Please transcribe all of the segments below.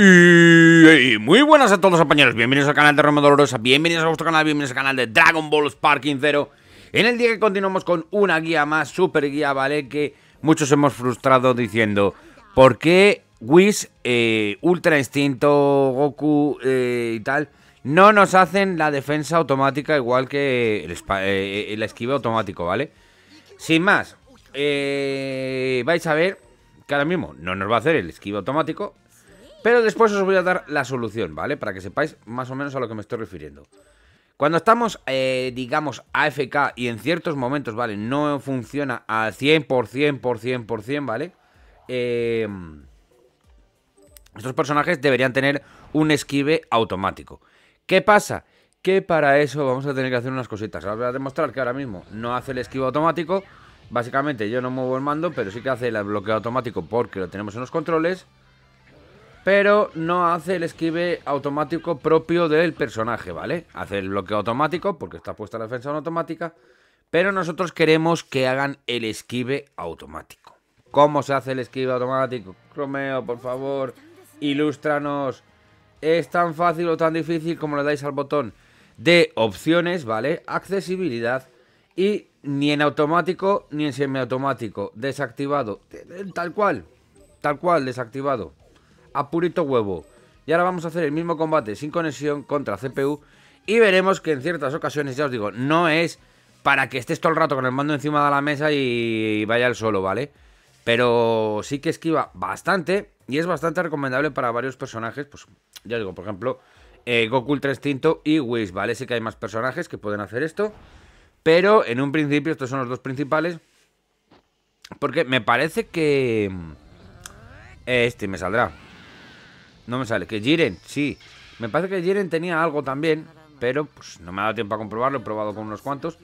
Y muy buenas a todos compañeros, bienvenidos al canal de Roma Dolorosa, bienvenidos a vuestro canal, bienvenidos al canal de Dragon Ball Sparking Zero. En el día que continuamos con una guía más, super guía, ¿vale? Que muchos hemos frustrado diciendo ¿Por qué Whis, eh, Ultra Instinto, Goku eh, y tal no nos hacen la defensa automática igual que el, esquivo eh, esquive automático, ¿vale? Sin más, vais a ver que ahora mismo no nos va a hacer el esquivo automático pero después os voy a dar la solución, ¿vale? Para que sepáis más o menos a lo que me estoy refiriendo. Cuando estamos, eh, digamos, AFK y en ciertos momentos, ¿vale? No funciona al 100%, por 100%, 100%, ¿vale? Em, estos personajes deberían tener un esquive automático. ¿Qué pasa? Que para eso vamos a tener que hacer unas cositas. Os voy a demostrar que ahora mismo no hace el esquive automático. Básicamente yo no muevo el mando, pero sí que hace el bloqueo automático porque lo tenemos en los controles pero no hace el esquive automático propio del personaje, ¿vale? Hace el bloqueo automático porque está puesta la defensa en automática, pero nosotros queremos que hagan el esquive automático. ¿Cómo se hace el esquive automático? Romeo, por favor, ilústranos. ¿Es tan fácil o tan difícil como le dais al botón de opciones, ¿vale? Accesibilidad y ni en automático ni en semiautomático. Desactivado. Tal cual. Tal cual, desactivado a purito huevo. Y ahora vamos a hacer el mismo combate sin conexión contra CPU. Y veremos que en ciertas ocasiones, ya os digo, no es para que estés todo el rato con el mando encima de la mesa y vaya al solo, ¿vale? Pero sí que esquiva bastante y es bastante recomendable para varios personajes. Pues ya digo, por ejemplo, eh, Goku Ultra Instinto y Whis, ¿vale? Sí que hay más personajes que pueden hacer esto. Pero en un principio, estos son los dos principales. Porque me parece que... Eh, este me saldrá. No me sale, que Jiren, sí. Me parece que Jiren tenía algo también, pero pues no me ha dado tiempo a comprobarlo, he probado con unos cuantos.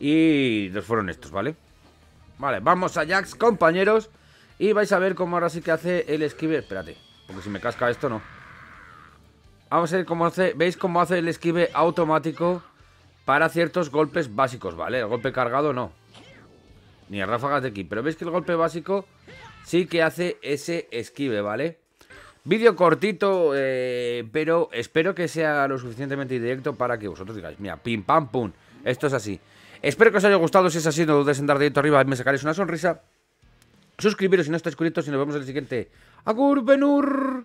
Y los fueron estos, ¿vale? Vale, vamos a Jax, compañeros. Y vais a ver cómo ahora sí que hace el esquive. Espérate, porque si me casca esto no. Vamos a ver cómo hace. ¿Veis cómo hace el esquive automático para ciertos golpes básicos, ¿vale? El golpe cargado no. Ni a ráfagas de aquí. Pero veis que el golpe básico sí que hace ese esquive, ¿vale? Vídeo cortito, eh, pero espero que sea lo suficientemente directo para que vosotros digáis, mira, pim pam pum, esto es así. Espero que os haya gustado, si es así no dudes en dar dedito arriba y me sacaréis una sonrisa. Suscribiros si no estáis suscritos y nos vemos en el siguiente. ¡A